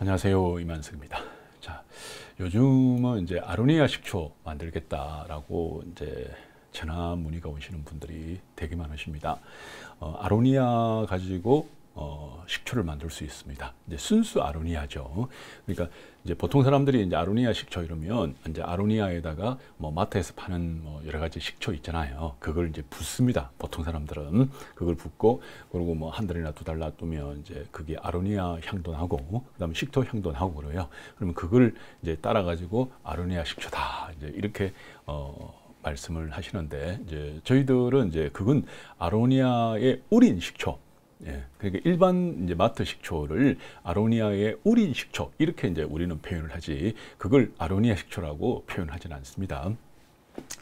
안녕하세요 이만석입니다. 자 요즘은 이제 아로니아 식초 만들겠다라고 이제 전화 문의가 오시는 분들이 되게 많으십니다. 어, 아로니아 가지고 어, 식초를 만들 수 있습니다. 이제 순수 아로니아죠. 그러니까 이제 보통 사람들이 이제 아로니아 식초 이러면 이제 아로니아에다가 뭐 마트에서 파는 뭐 여러 가지 식초 있잖아요. 그걸 이제 붓습니다. 보통 사람들은 그걸 붓고 그리고 뭐한 달이나 두 달 놔두면 이제 그게 아로니아 향도 나고 그다음에 식초 향도 나고 그래요. 그러면 그걸 이제 따라 가지고 아로니아 식초다 이제 이렇게 어. 말씀을 하시는데 이제 저희들은 이제 그건 아로니아의 우린 식초 예. 그러니까 일반 이제 마트 식초를 아로니아의 우린 식초 이렇게 이제 우리는 표현을 하지 그걸 아로니아 식초라고 표현하지는 않습니다.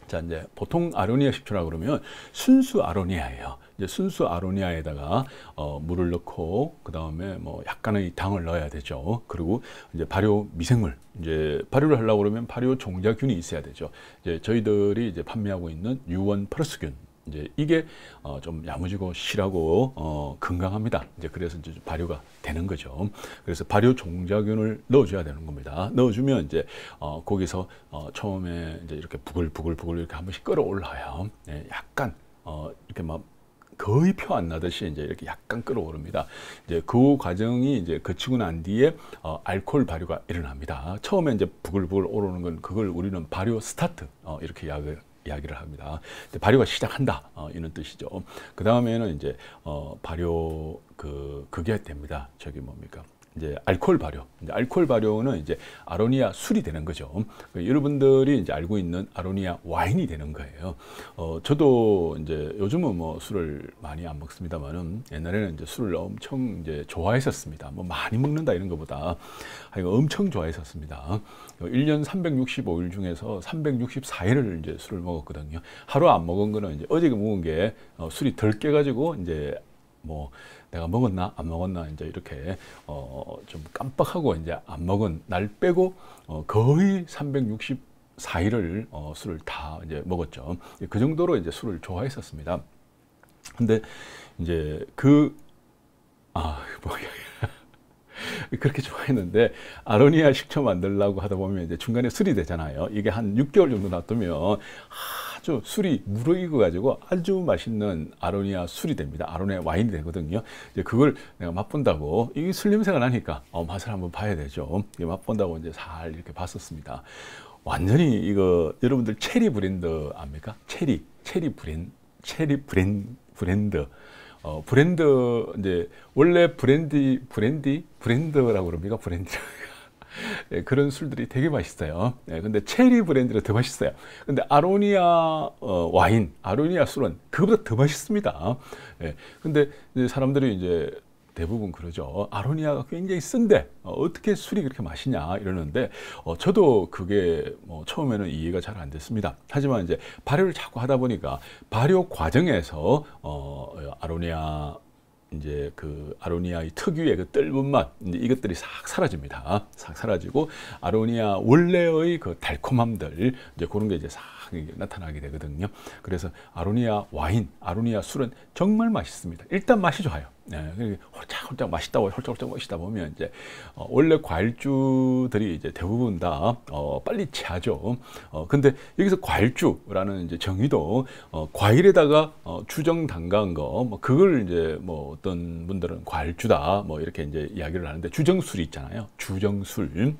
자 이제 보통 아로니아 식초라고 그러면 순수 아로니아예요. 이제 순수 아로니아에다가 어, 물을 넣고 그 다음에 뭐 약간의 당을 넣어야 되죠. 그리고 이제 발효 미생물 이제 발효를 하려고 그러면 발효 종자균이 있어야 되죠. 이제 저희들이 이제 판매하고 있는 유원 플러스균 이제 이게 어, 좀 야무지고 실하고 어, 건강합니다. 이제 그래서 이제 발효가 되는 거죠. 그래서 발효 종자균을 넣어줘야 되는 겁니다. 넣어주면 이제 어, 거기서 어, 처음에 이제 이렇게 부글부글부글 이렇게 한 번씩 끌어올라요. 예, 네, 약간 어, 이렇게 막 거의 표 안 나듯이 이제 이렇게 약간 끌어오릅니다. 이제 그 과정이 이제 거치고 난 뒤에 어, 알코올 발효가 일어납니다. 처음에 이제 부글부글 오르는 건 그걸 우리는 발효 스타트 어, 이렇게 약을 이야기를 합니다. 발효가 시작한다 어, 이런 뜻이죠. 그 다음에는 이제 어, 발효 그 그게 됩니다. 저기 뭡니까? 이제 알코올 발효. 이제 알코올 발효는 이제 아로니아 술이 되는 거죠. 그 여러분들이 이제 알고 있는 아로니아 와인이 되는 거예요. 어, 저도 이제 요즘은 뭐 술을 많이 안 먹습니다만은 옛날에는 이제 술을 엄청 이제 좋아했었습니다. 뭐 많이 먹는다 이런 것보다 하여간 엄청 좋아했었습니다. 1년 365일 중에서 364일을 이제 술을 먹었거든요. 하루 안 먹은 거는 이제 어제 먹은 게 어, 술이 덜 깨가지고 이제 뭐 내가 먹었나 안 먹었나 이제 이렇게 어, 좀 깜빡하고 이제 안 먹은 날 빼고 어, 거의 364일을 어, 술을 다 이제 먹었죠. 예, 그 정도로 이제 술을 좋아했었습니다. 근데 이제 그 아, 뭐 그렇게 좋아했는데 아로니아 식초 만들라고 하다 보면 이제 중간에 술이 되잖아요. 이게 한 6개월 정도 놔두면 아, 아주 술이 무르익어 가지고 아주 맛있는 아로니아 술이 됩니다. 아로니아 와인이 되거든요. 이제 그걸 내가 맛본다고 이게 술 냄새가 나니까 어, 맛을 한번 봐야 되죠. 이게 맛본다고 이제 잘 이렇게 봤었습니다. 완전히 이거 여러분들 체리 브랜드 압니까? 체리, 체리 브랜, 체리 브랜 브랜드. 어, 브랜드 이제 원래 브랜디 브랜디 브랜드라고 그럽니까? 브랜드. 예, 그런 술들이 되게 맛있어요. 예, 근데 체리 브랜드가 더 맛있어요. 근데 아로니아 어, 와인, 아로니아 술은 그보다 더 맛있습니다. 예, 근데 이제 사람들이 이제 대부분 그러죠. 아로니아가 굉장히 쓴데 어, 떻게 술이 그렇게 맛있냐 이러는데 어, 저도 그게 뭐 처음에는 이해가 잘 안 됐습니다. 하지만 이제 발효를 자꾸 하다 보니까 발효 과정에서 어, 아로니아 이제 그 아로니아의 특유의 그 떫은 맛 이것들이 싹 사라집니다. 싹 사라지고 아로니아 원래의 그 달콤함들 이제 그런 게 이제 싹 나타나게 되거든요. 그래서 아로니아 와인, 아로니아 술은 정말 맛있습니다. 일단 맛이 좋아요. 네, 홀짝홀짝 맛있다고 홀짝홀짝 맛있다 보면 이제 어, 원래 과일주들이 이제 대부분 다 어, 빨리 취하죠 어, 근데 여기서 과일주라는 이제 정의도 어, 과일에다가 어, 추정 담가한 거, 뭐 그걸 이제 뭐 어떤 분들은 과일주다 뭐 이렇게 이제 이야기를 하는데 주정술이 있잖아요. 주정술.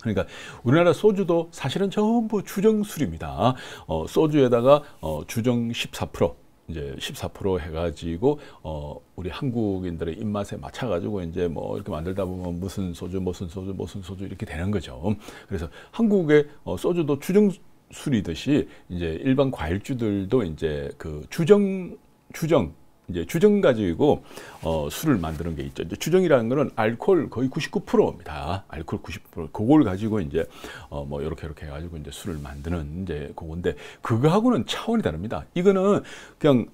그러니까 우리나라 소주도 사실은 전부 주정술입니다. 어, 소주에다가 어, 주정 14%. 이제 14% 해가지고 어 우리 한국인들의 입맛에 맞춰가지고 이제 뭐 이렇게 만들다 보면 무슨 소주, 무슨 소주, 무슨 소주 이렇게 되는 거죠. 그래서 한국의 어 소주도 주정 술이듯이 이제 일반 과일주들도 이제 그 주정 주정 이제 추정 가지고 어, 술을 만드는 게 있죠. 이제 추정이라는 거는 알코올 거의 99%입니다. 알코올 90% 그걸 가지고 이제 어, 뭐 이렇게 이렇게 해가지고 이제 술을 만드는 이제 그건데 그거하고는 차원이 다릅니다. 이거는 그냥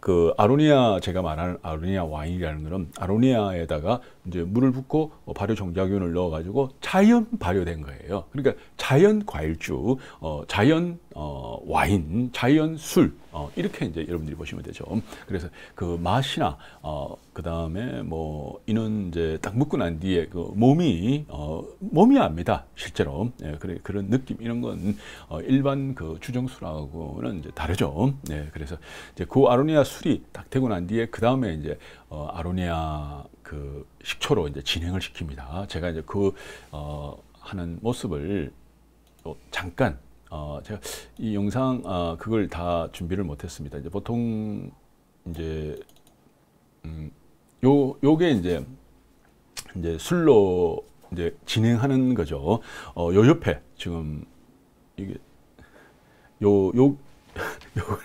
그 아로니아 제가 말하는 아로니아 와인이라는 거는 아로니아에다가 이제 물을 붓고 어, 발효 정작균을 넣어가지고 자연 발효된 거예요. 그러니까 자연 과일주, 어, 자연 어, 와인, 자연 술 어, 이렇게 이제 여러분들이 보시면 되죠. 그래서 그 맛이나 어, 그 다음에 뭐 이는 이제 딱묻고난 뒤에 그 몸이 어, 몸이 압니다. 실제로 예, 그래, 그런 느낌 이런 건 어, 일반 그 주정술하고는 이제 다르죠. 예, 그래서 이제 그 아로니아 술이 딱 되고 난 뒤에 그 다음에 이제 어, 아로니아 그 식초로 이제 진행을 시킵니다. 제가 이제 그 어, 하는 모습을 또 잠깐 어, 제가 이 영상 어, 그걸 다 준비를 못했습니다. 이제 보통 이제 음, 요 요게 이제 이제 술로 이제 진행하는 거죠. 어, 요 옆에 지금 이게 요 요, 요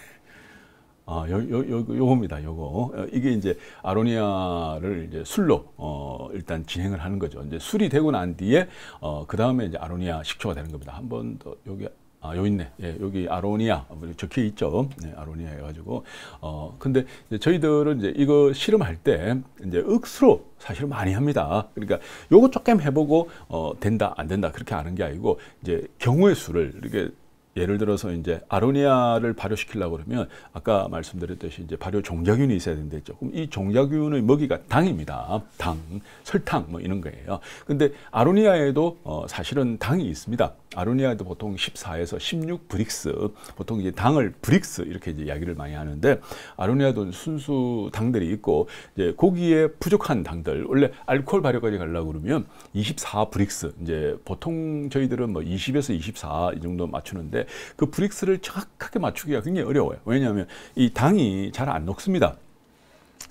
아, 요, 요, 요, 요겁니다. 요거. 어, 이게 이제 아로니아를 이제 술로, 어, 일단 진행을 하는 거죠. 이제 술이 되고 난 뒤에, 어, 그 다음에 이제 아로니아 식초가 되는 겁니다. 한 번 더, 여기, 아, 요 있네. 예, 여기 아로니아. 뭐 적혀 있죠. 네, 아로니아 해가지고. 어, 근데 이제 저희들은 이제 이거 실험할 때, 이제 억수로 사실 많이 합니다. 그러니까 요거 조금 해보고, 어, 된다, 안 된다, 그렇게 아는 게 아니고, 이제 경우의 수를 이렇게 예를 들어서 이제 아로니아를 발효시키려고 그러면 아까 말씀드렸듯이 이제 발효 종자균이 있어야 된다 했죠. 그럼 이 종자균의 먹이가 당입니다. 당, 설탕 뭐 이런 거예요. 근데 아로니아에도 어 사실은 당이 있습니다. 아로니아에도 보통 14에서 16 브릭스, 보통 이제 당을 브릭스 이렇게 이제 이야기를 많이 하는데 아로니아도 순수 당들이 있고 이제 고기에 부족한 당들 원래 알코올 발효까지 가려고 그러면 24 브릭스 이제 보통 저희들은 뭐 20에서 24 이 정도 맞추는데 그 브릭스를 정확하게 맞추기가 굉장히 어려워요. 왜냐하면 이 당이 잘 안 녹습니다.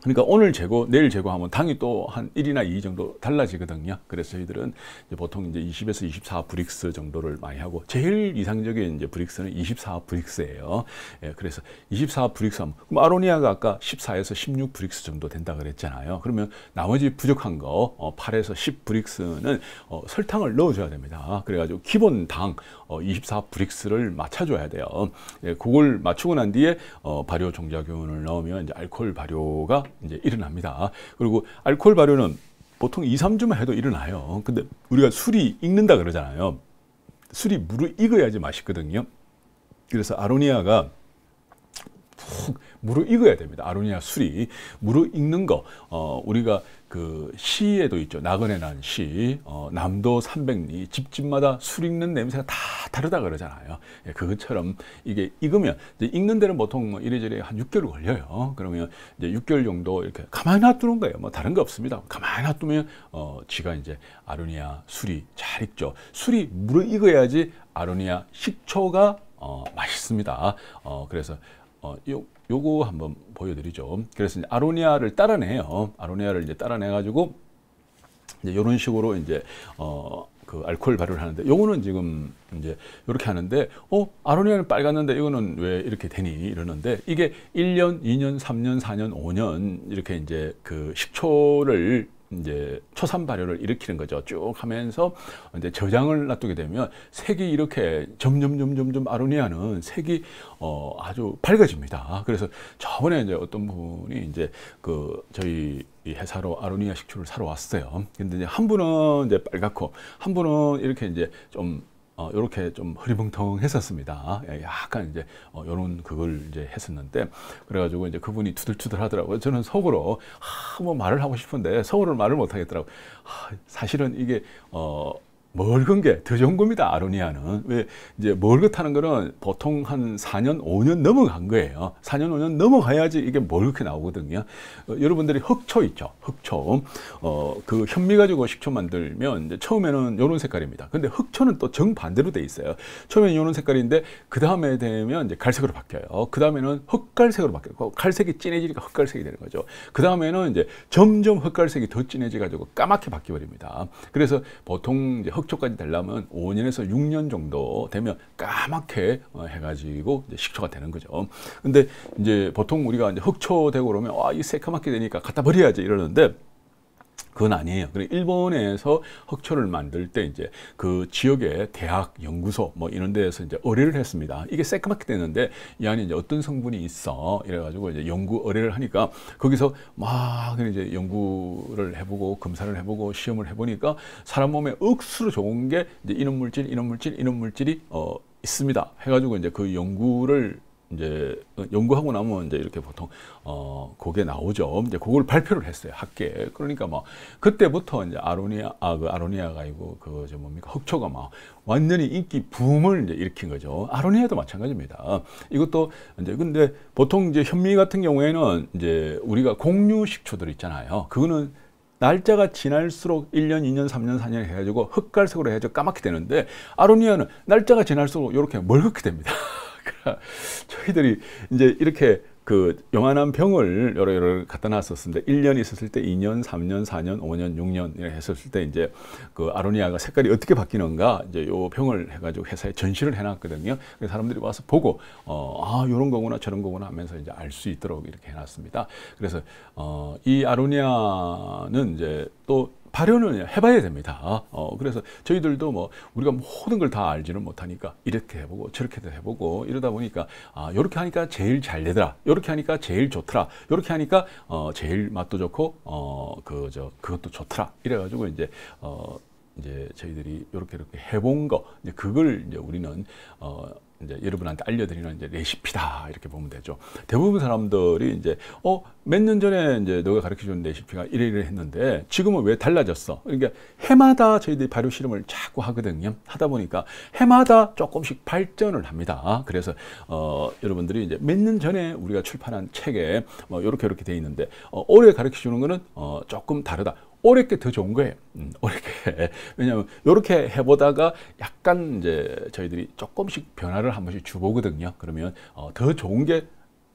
그러니까 오늘 재고, 내일 재고하면 당이 또 한 1이나 2 정도 달라지거든요. 그래서 저희들은 이제 보통 이제 20에서 24 브릭스 정도를 많이 하고 제일 이상적인 이제 브릭스는 24 브릭스예요. 예, 그래서 24 브릭스 하면 그럼 아로니아가 아까 14에서 16 브릭스 정도 된다 그랬잖아요. 그러면 나머지 부족한 거 어, 8에서 10 브릭스는 어, 설탕을 넣어줘야 됩니다. 그래가지고 기본 당 24 어, 브릭스를 맞춰줘야 돼요. 예, 그걸 맞추고 난 뒤에 어, 발효 종자균을 넣으면 이제 알코올 발효가 이제 일어납니다. 그리고 알코올 발효는 보통 2, 3주만 해도 일어나요. 근데 우리가 술이 익는다 그러잖아요. 술이 물을 익어야지 맛있거든요. 그래서 아로니아가 푹 무르익어야 됩니다. 아로니아 술이 무르익는 거 어, 우리가 그 시에도 있죠. 나그네 난 시, 어, 남도 삼백리 집집마다 술 익는 냄새가 다 다르다 그러잖아요. 예, 그것처럼 이게 익으면 이제 익는 데는 보통 뭐 이래저래 한 6개월 걸려요. 그러면 이제 6개월 정도 이렇게 가만히 놔두는 거예요. 뭐 다른 거 없습니다. 가만히 놔두면 어, 지가 이제 아로니아 술이 잘 익죠. 술이 물어 익어야지 아로니아 식초가 어, 맛있습니다. 어, 그래서 어, 요 요거 한번 보여드리죠. 그래서 아로니아를 따라내요. 아로니아를 이제 따라내가지고 이제 이런 식으로 이제 어, 그 알코올 발효를 하는데 요거는 지금 이제 이렇게 하는데 어 아로니아는 빨갛는데 이거는 왜 이렇게 되니 이러는데 이게 1년, 2년, 3년, 4년, 5년 이렇게 이제 그 식초를 이제 초산 발효를 일으키는 거죠. 쭉 하면서 이제 저장을 놔두게 되면 색이 이렇게 점점 점점 점 아로니아는 색이 어 아주 밝아집니다. 그래서 저번에 이제 어떤 분이 이제 그 저희 이 회사로 아로니아 식초를 사러 왔어요. 근데 이제 한 분은 이제 빨갛고 한 분은 이렇게 이제 좀 어, 이렇게 좀 흐리멍텅했었습니다. 예, 약간 이제 어, 이런 그걸 이제 했었는데 그래가지고 이제 그분이 투들투들 하더라고요. 저는 속으로 아, 뭐 말을 하고 싶은데 속으로 말을 못 하겠더라고요. 사실은 이게 어 멀건 게 더 좋은 겁니다. 아로니아는. 왜 이제 멀긋하는 거는 보통 한 4년, 5년 넘어간 거예요. 4년, 5년 넘어가야지 이게 멀겋게 나오거든요. 어, 여러분들이 흑초 있죠. 흑초. 어, 그 현미 가지고 식초 만들면 처음에는 요런 색깔입니다. 근데 흑초는 또 정반대로 돼 있어요. 처음에는 요런 색깔인데 그다음에 되면 이제 갈색으로 바뀌어요. 그다음에는 흑갈색으로 바뀌고 그 갈색이 진해지니까 흑갈색이 되는 거죠. 그다음에는 이제 점점 흑갈색이 더 진해져 가지고 까맣게 바뀌어 버립니다. 그래서 보통 이제 흑초까지 되려면 5년에서 6년 정도 되면 까맣게 어, 해가지고 식초가 되는 거죠. 근데 이제 보통 우리가 이제 흑초 되고 그러면 아, 이 새카맣게 되니까 갖다 버려야지 이러는데 그건 아니에요. 그 일본에서 흑초를 만들 때 이제 그 지역의 대학 연구소 뭐 이런 데에서 이제 의뢰를 했습니다. 이게 새까맣게 되는데 이 안에 이제 어떤 성분이 있어 이래가지고 이제 연구 의뢰를 하니까 거기서 막 이제 연구를 해보고 검사를 해보고 시험을 해보니까 사람 몸에 억수로 좋은 게 이제 이런 물질, 이런 물질, 이런 물질이 어 있습니다. 해가지고 이제 그 연구를 이제 연구하고 나면 이제 이렇게 보통 어곡게 나오죠. 이제 곡을 발표를 했어요 학계. 그러니까 뭐 그때부터 이제 아로니아 아 그 아로니아가 이고 그저 뭡니까 흑초가 막 완전히 인기 붐을 이제 일으킨 거죠. 아로니아도 마찬가지입니다. 이것도 이제 근데 보통 이제 현미 같은 경우에는 이제 우리가 공유 식초들 있잖아요. 그거는 날짜가 지날수록 1년, 2년, 3년, 4년 해가지고 흑갈색으로 해가지고 까맣게 되는데 아로니아는 날짜가 지날수록 이렇게 멀겋게 됩니다. 그러니까 저희들이 이제 이렇게 그 영안한 병을 여러 여러 갖다 놨었는데 1년 있었을 때 2년, 3년, 4년, 5년, 6년 이렇게 했었을 때 이제 그 아로니아가 색깔이 어떻게 바뀌는가 이제 요 병을 해가지고 회사에 전시를 해놨거든요. 그래서 사람들이 와서 보고 어아 요런 거구나 저런 거구나 하면서 이제 알 수 있도록 이렇게 해놨습니다. 그래서 어이 아로니아는 이제 또 발현을 해봐야 됩니다. 어, 그래서 저희들도 뭐 우리가 모든 걸 다 알지는 못하니까 이렇게 해보고 저렇게도 해보고 이러다 보니까 아, 이렇게 하니까 제일 잘 되더라. 이렇게 하니까 제일 좋더라. 이렇게 하니까 어, 제일 맛도 좋고 어, 그 저 그것도 좋더라. 이래가지고 이제 어, 이제 저희들이 이렇게 이렇게 해본 거 이제 그걸 이제 우리는 어, 이제 여러분한테 알려드리는 이제 레시피다 이렇게 보면 되죠. 대부분 사람들이 이제 어몇 년 전에 이제 너가 가르쳐준 레시피가 이래 이래 했는데 지금은 왜 달라졌어? 그러니까 해마다 저희들이 발효 실험을 자꾸 하거든요. 하다 보니까 해마다 조금씩 발전을 합니다. 그래서 어 여러분들이 이제 몇 년 전에 우리가 출판한 책에 뭐 이렇게 이렇게 돼 있는데 어, 올해 가르쳐주는 거는 어 조금 다르다. 어렵게 더 좋은 거예요. 음, 어렵게. 왜냐하면 이렇게 해보다가 약간 이제 저희들이 조금씩 변화를 한 번씩 주보거든요. 그러면 어, 더 좋은 게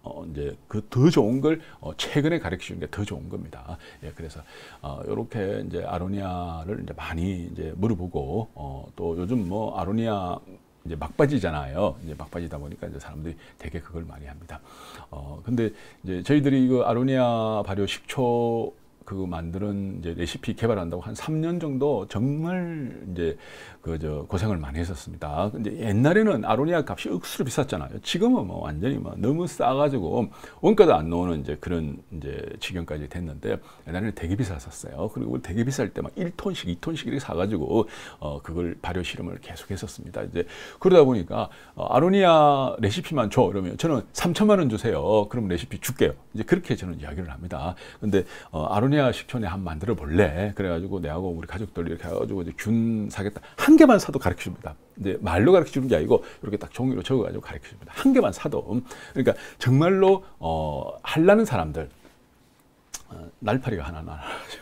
어, 이제 그 더 좋은 걸 어, 최근에 가르치는 게 더 좋은 겁니다. 예, 그래서 어, 이렇게 이제 아로니아를 이제 많이 이제 물어보고 어, 또 요즘 뭐 아로니아 이제 막바지잖아요. 이제 막바지다 보니까 이제 사람들이 되게 그걸 많이 합니다. 어, 근데 이제 저희들이 이거 그 아로니아 발효 식초 그거 만드는 이제 레시피 개발한다고 한 3년 정도 정말 이제 그 저 고생을 많이 했었습니다. 근데 옛날에는 아로니아 값이 억수로 비쌌잖아요. 지금은 뭐 완전히 뭐 너무 싸가지고 원가도 안 나오는 이제 그런 이제 지경까지 됐는데 옛날에는 되게 비쌌었어요. 그리고 되게 비쌀 때 막 1톤씩, 2톤씩 이렇게 사가지고 어 그걸 발효 실험을 계속 했었습니다. 이제 그러다 보니까 어 아로니아 레시피만 줘 그러면 저는 3천만 원 주세요. 그럼 레시피 줄게요. 이제 그렇게 저는 이야기를 합니다. 근데 어 아로니아 뭐냐 식초네 한 만들어 볼래 그래가지고 내하고 우리 가족들 이렇게 해가지고 이제 균 사겠다 한 개만 사도 가르쳐 줍니다 이제 말로 가르쳐 주는 게 아니고 이렇게 딱 종이로 적어가지고 가르쳐 줍니다 한 개만 사도 그러니까 정말로 어 할라는 사람들 어, 날파리가 하나 나죠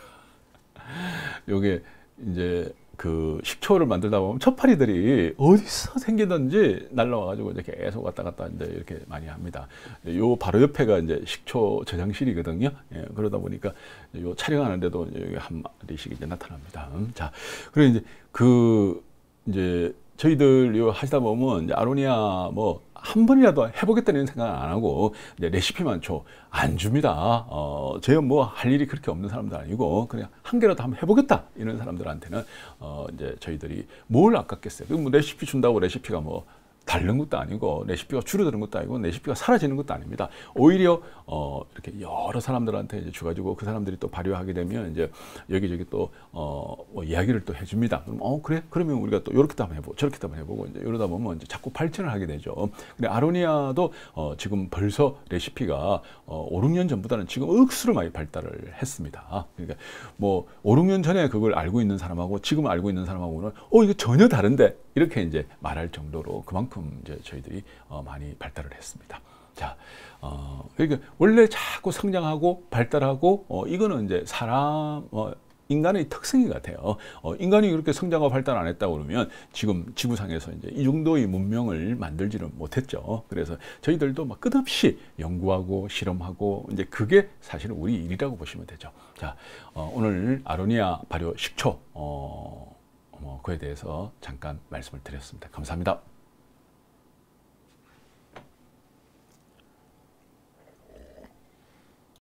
요게 이제 그 식초를 만들다 보면 첫파리들이 어디서 생기든지 날라와가지고 이제 계속 왔다 갔다 이제 이렇게 많이 합니다. 요 바로 옆에가 이제 식초 저장실이거든요. 예, 그러다 보니까 요 촬영하는데도 여한 마리씩 이제 나타납니다. 음, 자, 그리고 이제 그 이제 저희들 요 하시다 보면 아로니아 뭐 한 번이라도 해보겠다는 생각 안 하고 레시피만 줘 안 줍니다. 어, 저희 뭐할 일이 그렇게 없는 사람도 아니고 그냥 한 개라도 한번 해보겠다 이런 사람들한테는 어, 이제 저희들이 뭘 아깝겠어요. 그 뭐 레시피 준다고 레시피가 뭐 다른 것도 아니고 레시피가 줄어드는 것도 아니고 레시피가 사라지는 것도 아닙니다. 오히려 어, 이렇게 여러 사람들한테 이제 줘가지고 그 사람들이 또 발효하게 되면 이제 여기저기 또 어, 뭐 이야기를 또 해줍니다. 그럼 어 그래? 그러면 우리가 또 이렇게도 한번 해보고 저렇게도 한번 해보고 이제 이러다 보면 이제 자꾸 발전을 하게 되죠. 근데 아로니아도 어, 지금 벌써 레시피가 어, 5, 6년 전보다는 지금 억수로 많이 발달을 했습니다. 그러니까 뭐 5, 6년 전에 그걸 알고 있는 사람하고 지금 알고 있는 사람하고는 어 이거 전혀 다른데 이렇게 이제 말할 정도로 그만큼 이제 저희들이 어, 많이 발달을 했습니다. 자, 어, 그러니까 원래 자꾸 성장하고 발달하고 어, 이거는 이제 사람 어, 인간의 특성이 같아요. 어, 인간이 그렇게 성장과 발달 안 했다 그러면 지금 지구상에서 이제 이 정도의 문명을 만들지는 못했죠. 그래서 저희들도 막 끝없이 연구하고 실험하고 이제 그게 사실 우리 일이라고 보시면 되죠. 자, 어, 오늘 아로니아 발효 식초 어, 뭐 그에 대해서 잠깐 말씀을 드렸습니다. 감사합니다.